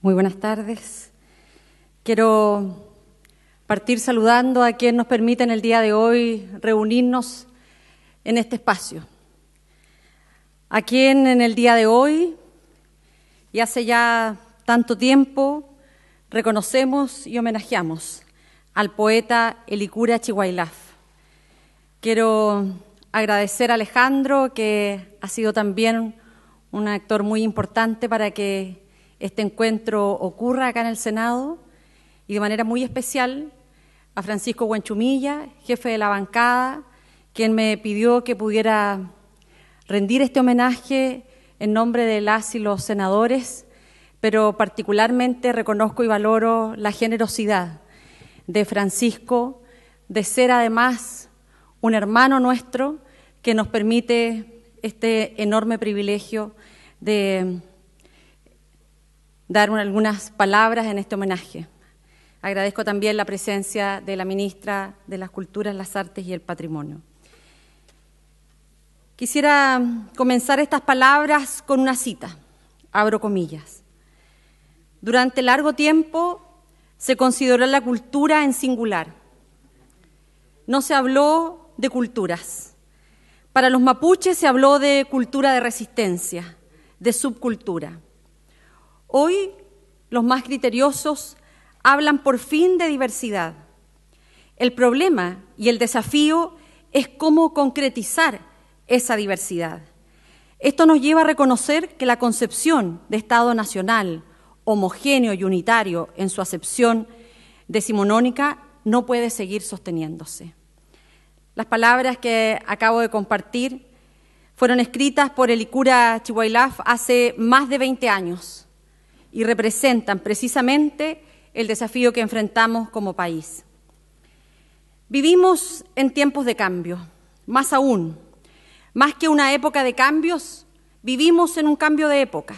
Muy buenas tardes. Quiero partir saludando a quien nos permite en el día de hoy reunirnos en este espacio. A quien en el día de hoy y hace ya tanto tiempo reconocemos y homenajeamos al poeta Elicura Chihuailaf. Quiero agradecer a Alejandro, que ha sido también un actor muy importante para que este encuentro ocurra acá en el Senado y de manera muy especial a Francisco Huanchumilla, jefe de la bancada, quien me pidió que pudiera rendir este homenaje en nombre de las y los senadores, pero particularmente reconozco y valoro la generosidad de Francisco, de ser además un hermano nuestro que nos permite este enorme privilegio de dar algunas palabras en este homenaje. Agradezco también la presencia de la ministra de las Culturas, las Artes y el Patrimonio. Quisiera comenzar estas palabras con una cita, abro comillas. Durante largo tiempo se consideró la cultura en singular. No se habló de culturas. Para los mapuches se habló de cultura de resistencia, de subcultura. Hoy los más criteriosos hablan por fin de diversidad. El problema y el desafío es cómo concretizar esa diversidad. Esto nos lleva a reconocer que la concepción de Estado nacional, homogéneo y unitario en su acepción decimonónica, no puede seguir sosteniéndose. Las palabras que acabo de compartir fueron escritas por el Icura Chihuahilaf hace más de 20 años y representan precisamente el desafío que enfrentamos como país. Vivimos en tiempos de cambio, más aún, más que una época de cambios, vivimos en un cambio de época.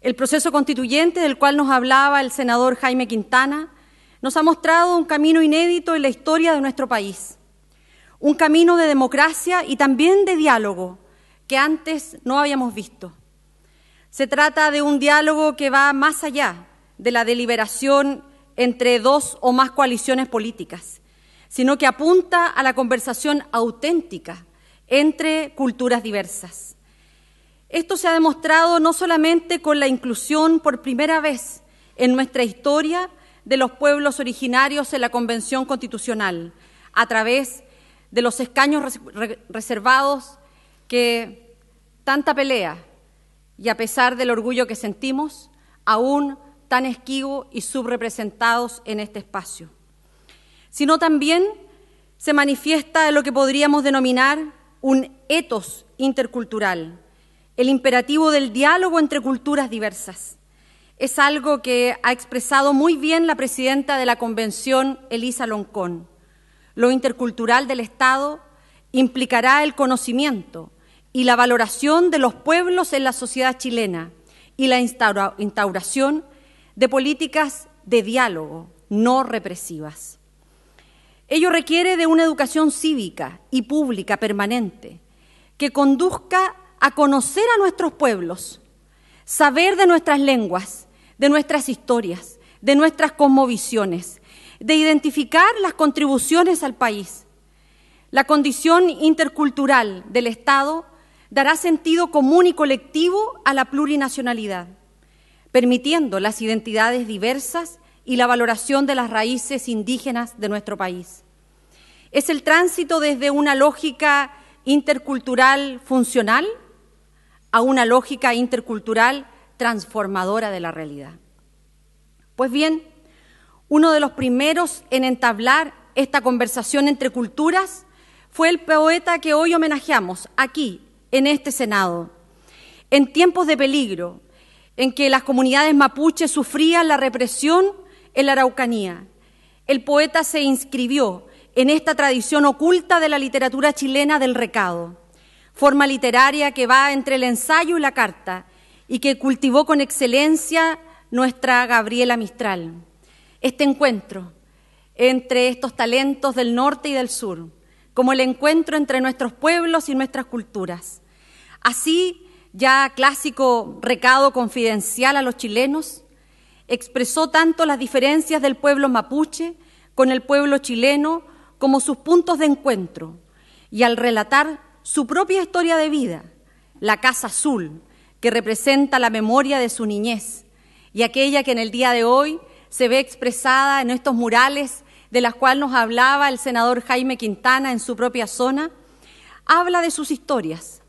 El proceso constituyente del cual nos hablaba el senador Jaime Quintana nos ha mostrado un camino inédito en la historia de nuestro país, un camino de democracia y también de diálogo que antes no habíamos visto. Se trata de un diálogo que va más allá de la deliberación entre dos o más coaliciones políticas, sino que apunta a la conversación auténtica entre culturas diversas. Esto se ha demostrado no solamente con la inclusión por primera vez en nuestra historia de los pueblos originarios en la Convención Constitucional, a través de los escaños reservados que tanta pelea y a pesar del orgullo que sentimos, aún tan esquivo y subrepresentados en este espacio, sino también se manifiesta lo que podríamos denominar un etos intercultural, el imperativo del diálogo entre culturas diversas. Es algo que ha expresado muy bien la presidenta de la Convención, Elisa Loncón. Lo intercultural del Estado implicará el conocimiento, y la valoración de los pueblos en la sociedad chilena y la instauración de políticas de diálogo, no represivas. Ello requiere de una educación cívica y pública permanente que conduzca a conocer a nuestros pueblos, saber de nuestras lenguas, de nuestras historias, de nuestras cosmovisiones, de identificar las contribuciones al país. La condición intercultural del Estado dará sentido común y colectivo a la plurinacionalidad, permitiendo las identidades diversas y la valoración de las raíces indígenas de nuestro país. Es el tránsito desde una lógica intercultural funcional a una lógica intercultural transformadora de la realidad. Pues bien, uno de los primeros en entablar esta conversación entre culturas fue el poeta que hoy homenajeamos aquí en este Senado. En tiempos de peligro, en que las comunidades mapuches sufrían la represión en la Araucanía, el poeta se inscribió en esta tradición oculta de la literatura chilena del recado, forma literaria que va entre el ensayo y la carta y que cultivó con excelencia nuestra Gabriela Mistral. Este encuentro entre estos talentos del norte y del sur, como el encuentro entre nuestros pueblos y nuestras culturas, Así, ya clásico recado confidencial a los chilenos, expresó tanto las diferencias del pueblo mapuche con el pueblo chileno como sus puntos de encuentro, y al relatar su propia historia de vida, la Casa Azul, que representa la memoria de su niñez, y aquella que en el día de hoy se ve expresada en estos murales de las cuales nos hablaba el senador Jaime Quintana en su propia zona, habla de sus historias,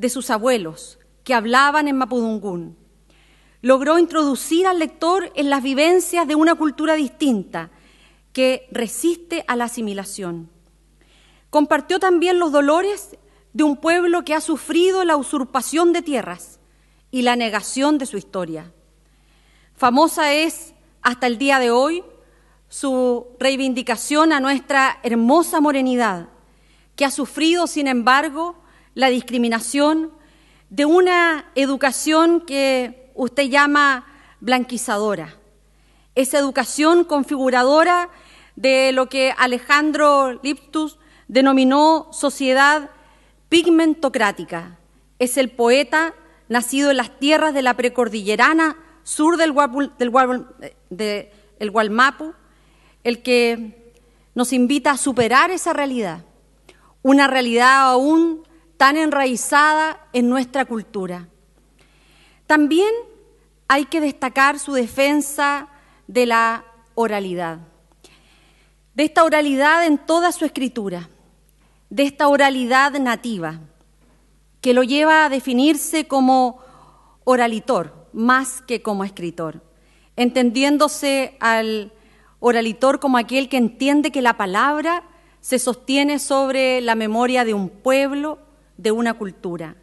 de sus abuelos, que hablaban en Mapudungún. Logró introducir al lector en las vivencias de una cultura distinta que resiste a la asimilación. Compartió también los dolores de un pueblo que ha sufrido la usurpación de tierras y la negación de su historia. Famosa es, hasta el día de hoy, su reivindicación a nuestra hermosa morenidad, que ha sufrido, sin embargo, la discriminación, de una educación que usted llama blanquizadora, esa educación configuradora de lo que Alejandro Liptus denominó sociedad pigmentocrática. Es el poeta nacido en las tierras de la precordillerana sur del, Gualmapu, el que nos invita a superar esa realidad, una realidad aún tan enraizada en nuestra cultura. También hay que destacar su defensa de la oralidad, de esta oralidad en toda su escritura, de esta oralidad nativa, que lo lleva a definirse como oralitor más que como escritor, entendiéndose al oralitor como aquel que entiende que la palabra se sostiene sobre la memoria de un pueblo de una cultura.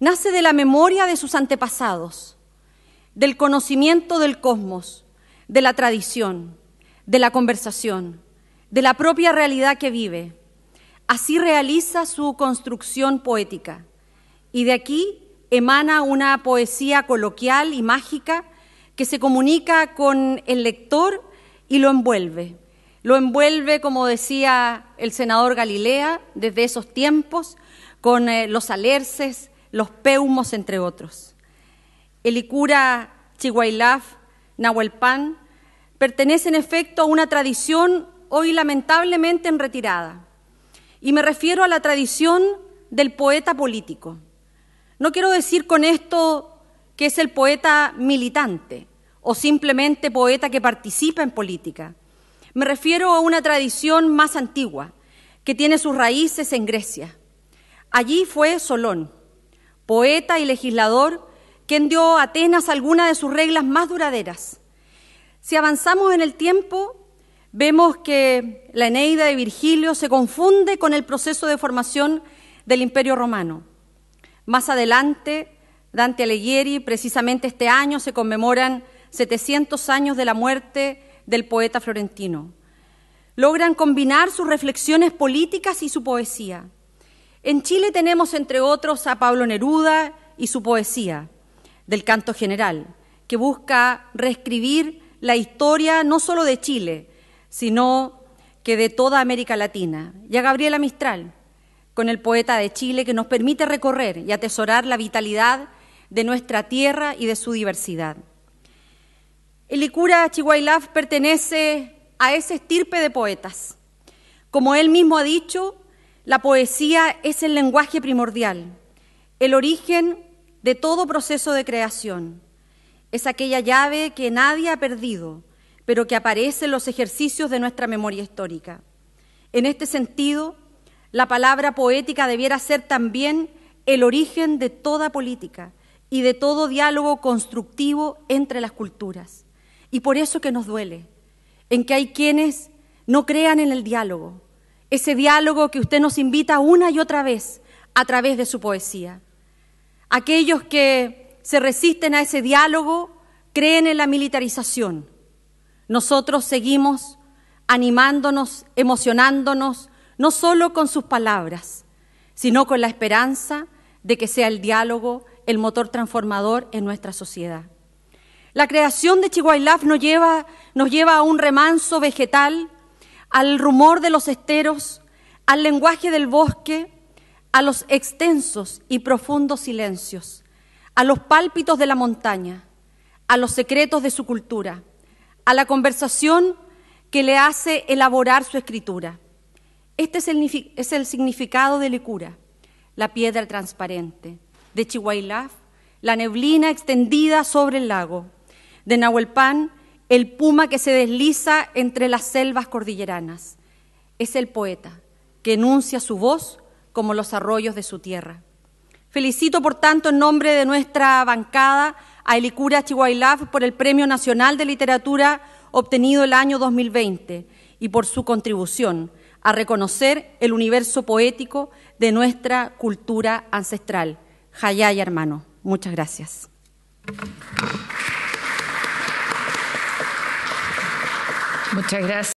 Nace de la memoria de sus antepasados, del conocimiento del cosmos, de la tradición, de la conversación, de la propia realidad que vive. Así realiza su construcción poética y de aquí emana una poesía coloquial y mágica que se comunica con el lector y lo envuelve. Lo envuelve, como decía el senador Galilea, desde esos tiempos, con eh, los alerces, los peumos, entre otros. El Icura Chihuailaf, Nahuelpan, pertenece en efecto a una tradición hoy lamentablemente en retirada. Y me refiero a la tradición del poeta político. No quiero decir con esto que es el poeta militante o simplemente poeta que participa en política. Me refiero a una tradición más antigua, que tiene sus raíces en Grecia, Allí fue Solón, poeta y legislador, quien dio a Atenas algunas de sus reglas más duraderas. Si avanzamos en el tiempo, vemos que la Eneida de Virgilio se confunde con el proceso de formación del Imperio Romano. Más adelante, Dante Alighieri, precisamente este año, se conmemoran 700 años de la muerte del poeta florentino. Logran combinar sus reflexiones políticas y su poesía. En Chile tenemos, entre otros, a Pablo Neruda y su poesía, del canto general, que busca reescribir la historia no solo de Chile, sino que de toda América Latina. Y a Gabriela Mistral, con el poeta de Chile, que nos permite recorrer y atesorar la vitalidad de nuestra tierra y de su diversidad. El ICURA Chihuahilaf pertenece a ese estirpe de poetas. Como él mismo ha dicho, la poesía es el lenguaje primordial, el origen de todo proceso de creación. Es aquella llave que nadie ha perdido, pero que aparece en los ejercicios de nuestra memoria histórica. En este sentido, la palabra poética debiera ser también el origen de toda política y de todo diálogo constructivo entre las culturas. Y por eso que nos duele, en que hay quienes no crean en el diálogo, ese diálogo que usted nos invita una y otra vez a través de su poesía. Aquellos que se resisten a ese diálogo creen en la militarización. Nosotros seguimos animándonos, emocionándonos, no solo con sus palabras, sino con la esperanza de que sea el diálogo el motor transformador en nuestra sociedad. La creación de Chihuahua lleva, nos lleva a un remanso vegetal al rumor de los esteros, al lenguaje del bosque, a los extensos y profundos silencios, a los pálpitos de la montaña, a los secretos de su cultura, a la conversación que le hace elaborar su escritura. Este es el, significado de Licura, la piedra transparente, de Chihuahilaf, la neblina extendida sobre el lago, de Nahuelpan, el puma que se desliza entre las selvas cordilleranas. Es el poeta que enuncia su voz como los arroyos de su tierra. Felicito, por tanto, en nombre de nuestra bancada a Elicura Chihuahilaf por el Premio Nacional de Literatura obtenido el año 2020 y por su contribución a reconocer el universo poético de nuestra cultura ancestral. Hayay, hermano. Muchas gracias. Muchas gracias.